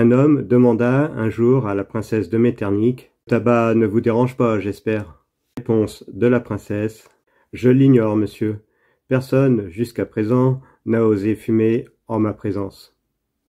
Un homme demanda un jour à la princesse de Metternich Tabac ne vous dérange pas, j'espère. Réponse de la princesse Je l'ignore, monsieur. Personne, jusqu'à présent, n'a osé fumer en ma présence.